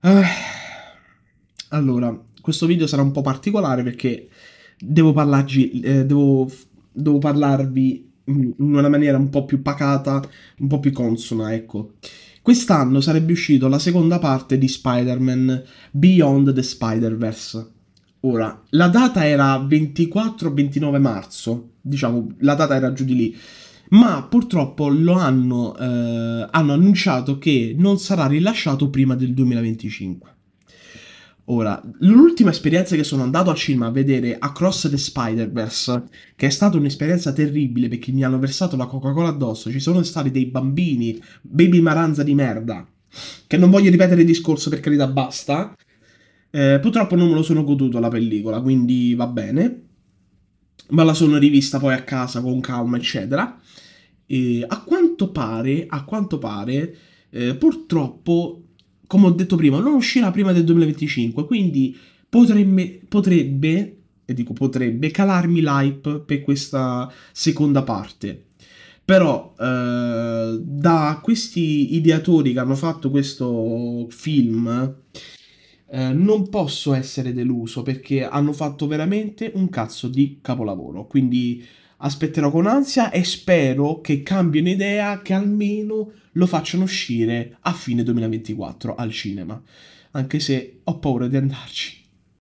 Eh, allora, questo video sarà un po' particolare perché devo, parlargi, eh, devo, devo parlarvi in una maniera un po' più pacata, un po' più consona, ecco. Quest'anno sarebbe uscito la seconda parte di Spider-Man Beyond the Spider-Verse. Ora, la data era 24-29 marzo, diciamo, la data era giù di lì ma purtroppo lo hanno, eh, hanno annunciato che non sarà rilasciato prima del 2025. Ora, l'ultima esperienza che sono andato al cinema a vedere Across the Spider-Verse, che è stata un'esperienza terribile perché mi hanno versato la Coca-Cola addosso, ci sono stati dei bambini, baby maranza di merda, che non voglio ripetere il discorso per carità basta. Eh, purtroppo non me lo sono goduto la pellicola, quindi va bene ma la sono rivista poi a casa con calma, eccetera. E a quanto pare, a quanto pare, eh, purtroppo, come ho detto prima, non uscirà prima del 2025, quindi potrebbe, potrebbe e dico potrebbe, calarmi l'hype per questa seconda parte. Però eh, da questi ideatori che hanno fatto questo film, eh, eh, non posso essere deluso perché hanno fatto veramente un cazzo di capolavoro. Quindi aspetterò con ansia e spero che cambino idea, che almeno lo facciano uscire a fine 2024 al cinema. Anche se ho paura di andarci.